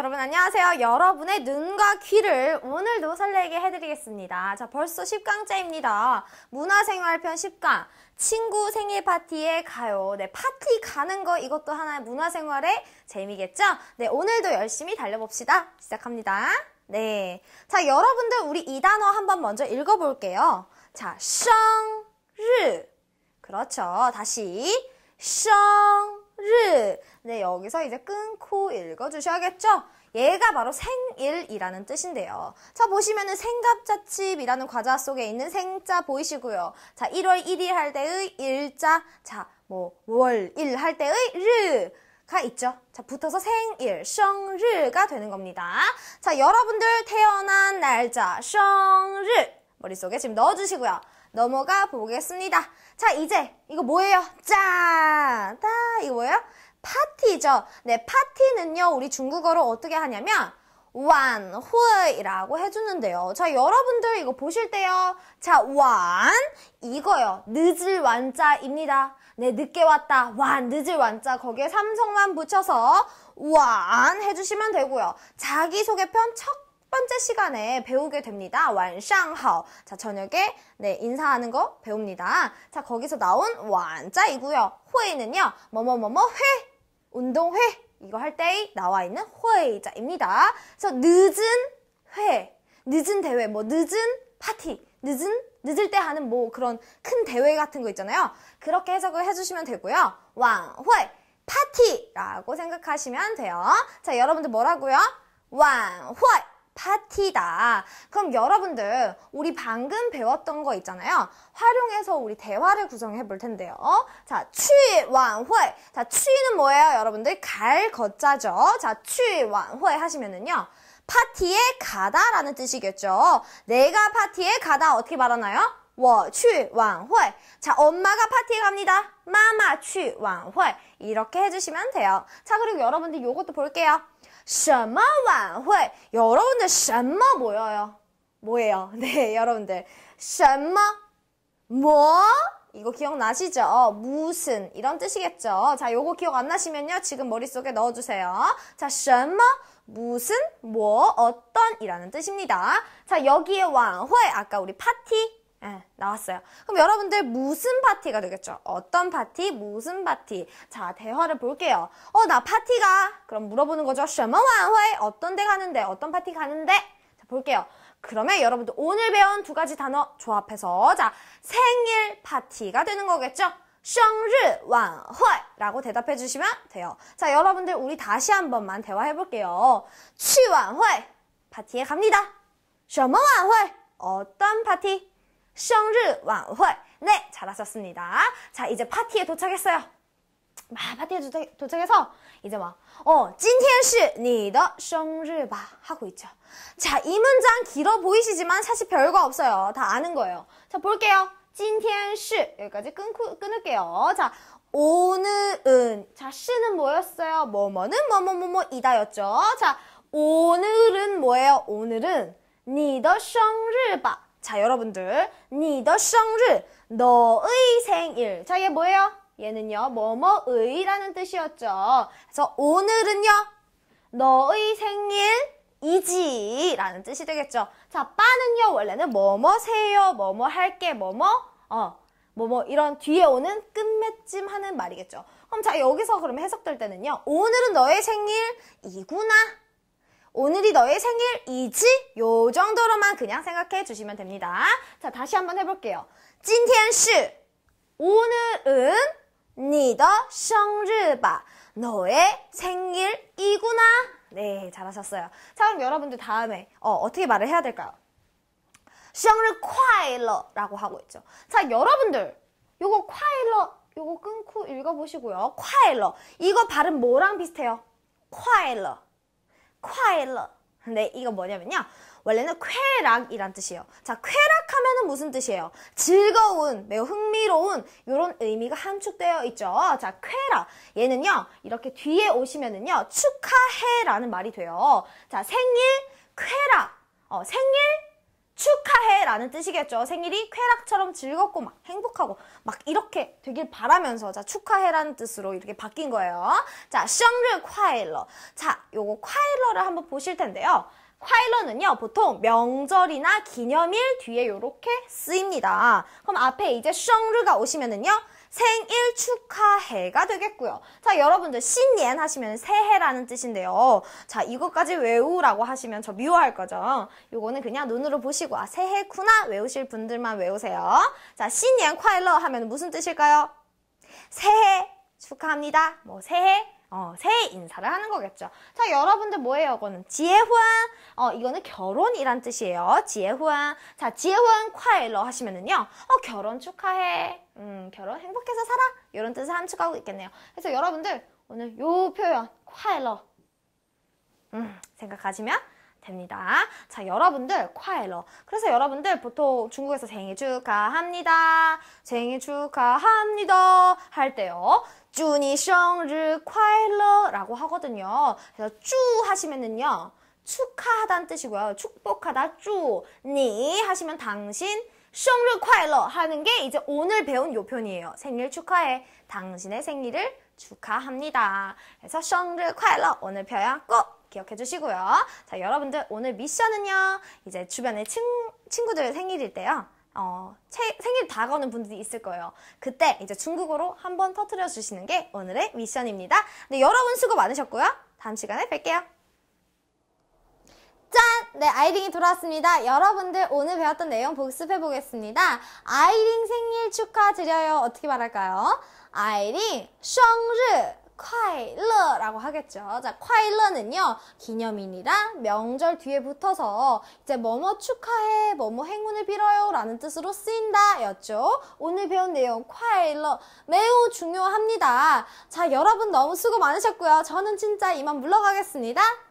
여러분 안녕하세요. 여러분의 눈과 귀를 오늘도 설레게 해드리겠습니다. 자, 벌써 10강째입니다. 문화생활편 10강. 친구 생일 파티에 가요. 네, 파티 가는 거 이것도 하나의 문화생활의 재미겠죠? 네, 오늘도 열심히 달려봅시다. 시작합니다. 네. 자, 여러분들 우리 이 단어 한번 먼저 읽어볼게요. 자, 生日. 그렇죠. 다시. 生 르. 네, 여기서 이제 끊고 읽어주셔야겠죠? 얘가 바로 생일이라는 뜻인데요. 자, 보시면은 생갑자칩이라는 과자 속에 있는 생자 보이시고요. 자, 1월 1일 할 때의 일자, 자, 뭐, 월, 일할 때의 르. 가 있죠. 자, 붙어서 생일, 생르가 되는 겁니다. 자, 여러분들 태어난 날짜, 생르. 머릿속에 지금 넣어주시고요. 넘어가 보겠습니다. 자, 이제 이거 뭐예요? 짠! 다 이거 뭐예요? 파티죠. 네, 파티는요, 우리 중국어로 어떻게 하냐면, 완, 후이라고 해주는데요. 자, 여러분들 이거 보실 때요. 자, 완, 이거요. 늦을 완자입니다. 네, 늦게 왔다. 완, 늦을 완자. 거기에 삼성만 붙여서 완 해주시면 되고요. 자기소개편 첫 번째 시간에 배우게 됩니다. 완상하오. 자, 저녁에 네, 인사하는 거 배웁니다. 자, 거기서 나온 완자이고요. 회는요. 뭐 뭐 뭐 뭐 회. 운동회. 이거 할 때 나와 있는 회자입니다. 그래서 늦은 회, 늦은 대회, 뭐 늦은 파티, 늦은 늦을 때 하는 뭐 그런 큰 대회 같은 거 있잖아요. 그렇게 해석을 해주시면 되고요. 왕회 파티라고 생각하시면 돼요. 자, 여러분들 뭐라고요? 완회 파티다. 그럼 여러분들 우리 방금 배웠던 거 있잖아요. 활용해서 우리 대화를 구성해 볼 텐데요. 자, 취완회. 자, 취는 뭐예요? 여러분들 갈 거자죠. 자, 취완회 하시면은요. 파티에 가다라는 뜻이겠죠. 내가 파티에 가다 어떻게 말하나요? 我去晚会. 자, 엄마가 파티에 갑니다. 마마취완会 이렇게 해주시면 돼요. 자, 그리고 여러분들 요것도 볼게요. 什么晚会 여러분들 什么 뭐예요? 뭐예요? 네 여러분들 什么뭐 이거 기억나시죠? 무슨 이런 뜻이겠죠? 자, 요거 기억 안 나시면요. 지금 머릿속에 넣어주세요. 자, 什么 무슨 뭐 어떤 이라는 뜻입니다. 자, 여기에 완회 아까 우리 파티 예, 나왔어요. 그럼 여러분들 무슨 파티가 되겠죠? 어떤 파티? 무슨 파티? 자, 대화를 볼게요. 어, 나 파티가. 그럼 물어보는 거죠. 什么晚会? 어떤 데 가는데? 어떤 파티 가는데? 자, 볼게요. 그러면 여러분들 오늘 배운 두 가지 단어 조합해서 자, 생일 파티가 되는 거겠죠? 生日晚会라고 대답해 주시면 돼요. 자, 여러분들 우리 다시 한 번만 대화해 볼게요. 去晚会 파티에 갑니다. 什么晚会? 어떤 파티? 생일 왕회 네, 잘하셨습니다. 자, 이제 파티에 도착했어요. 마 파티에 도착, 도착 해서 이제 막 어, 今天是你的生日吧 하고 있죠. 자, 이 문장 길어 보이시지만 사실 별거 없어요. 다 아는 거예요. 자, 볼게요. 今天是 여기까지 끊고 끊을게요. 자, 오늘은 자, 시는 뭐였어요? 뭐뭐는 뭐뭐뭐뭐이다였죠. 자, 오늘은 뭐예요? 오늘은 니더 生日吧 자, 여러분들. 니더 생일, 너의 생일. 자, 얘 뭐예요? 얘는요, 뭐뭐의라는 뜻이었죠. 그래서 오늘은요, 너의 생일이지 라는 뜻이 되겠죠. 자, 빠는요, 원래는 뭐뭐세요, 뭐뭐 할게, 뭐뭐, 어, 뭐뭐 이런 뒤에 오는 끝맺음 하는 말이겠죠. 그럼 자, 여기서 그러면 해석될 때는요, 오늘은 너의 생일이구나 오늘이 너의 생일이지? 요 정도로만 그냥 생각해 주시면 됩니다. 자, 다시 한번 해볼게요. 今天是 오늘은 니더 생일바 너의 생일이구나. 네, 잘하셨어요. 자, 그럼 여러분들 다음에 어, 어떻게 말을 해야 될까요? 생일 콰일러라고 하고 있죠. 자, 여러분들 요거 콰일러 요거 끊고 읽어보시고요. 콰일러 이거 발음 뭐랑 비슷해요? 콰일러 콰일러. 근데 이거 뭐냐면요. 원래는 쾌락이란 뜻이에요. 자, 쾌락하면은 무슨 뜻이에요? 즐거운, 매우 흥미로운 이런 의미가 함축되어 있죠. 자, 쾌락. 얘는요. 이렇게 뒤에 오시면은요. 축하해라는 말이 돼요. 자, 생일, 쾌락. 어, 생일 쾌라는 뜻이겠죠. 생일이 쾌락처럼 즐겁고 막 행복하고 막 이렇게 되길 바라면서 자 축하해라는 뜻으로 이렇게 바뀐 거예요. 자, 샹르 콰일러. 자, 요거 콰일러를 한번 보실 텐데요. 콰일러는요 보통 명절이나 기념일 뒤에 이렇게 쓰입니다. 그럼 앞에 이제 샹르가 오시면은요 생일 축하해가 되겠고요. 자, 여러분들 신년 하시면 새해라는 뜻인데요. 자, 이것까지 외우라고 하시면 저 미워할 거죠. 요거는 그냥 눈으로 보시고 아, 새해구나 외우실 분들만 외우세요. 자, 신년 콰일러 하면 무슨 뜻일까요? 새해 축하합니다. 뭐 새해 어, 새해 인사를 하는 거겠죠. 자, 여러분들 뭐예요? 이거는 지혜후한, 어, 이거는 결혼이란 뜻이에요. 지혜후한. 자, 지혜후한 콰일러 하시면은요, 어, 결혼 축하해. 음, 결혼 행복해서 살아. 이런 뜻을 함축하고 있겠네요. 그래서 여러분들, 오늘 요 표현, 콰일러. 음, 생각하시면 됩니다. 자, 여러분들, 콰일러. 그래서 여러분들 보통 중국에서 생일 축하합니다. 생일 축하합니다. 할 때요. 祝你 생일 快乐라고 하거든요. 그래서 쭈 하시면은요. 축하하다는 뜻이고요. 축복하다 쭈니 하시면 당신 생일 快乐 하는 게 이제 오늘 배운 요편이에요 생일 축하해. 당신의 생일을 축하합니다. 그래서 생일 快乐 오늘 표현 꼭 기억해 주시고요. 자, 여러분들 오늘 미션은요. 이제 주변의 친, 친구들 생일일 때요. 어, 채, 생일 다가오는 분들이 있을 거예요. 그때 이제 중국어로 한번 터트려 주시는 게 오늘의 미션입니다. 네, 여러분 수고 많으셨고요. 다음 시간에 뵐게요. 짠! 네, 아이링이 돌아왔습니다. 여러분들 오늘 배웠던 내용 복습해 보겠습니다. 아이링 생일 축하드려요. 어떻게 말할까요? 아이링 생일 콰이러라고 하겠죠. 자, 콰이러는요. 기념일이라 명절 뒤에 붙어서 이제 뭐뭐 축하해, 뭐뭐 행운을 빌어요라는 뜻으로 쓰인다였죠. 오늘 배운 내용 콰이러 매우 중요합니다. 자, 여러분 너무 수고 많으셨고요. 저는 진짜 이만 물러가겠습니다.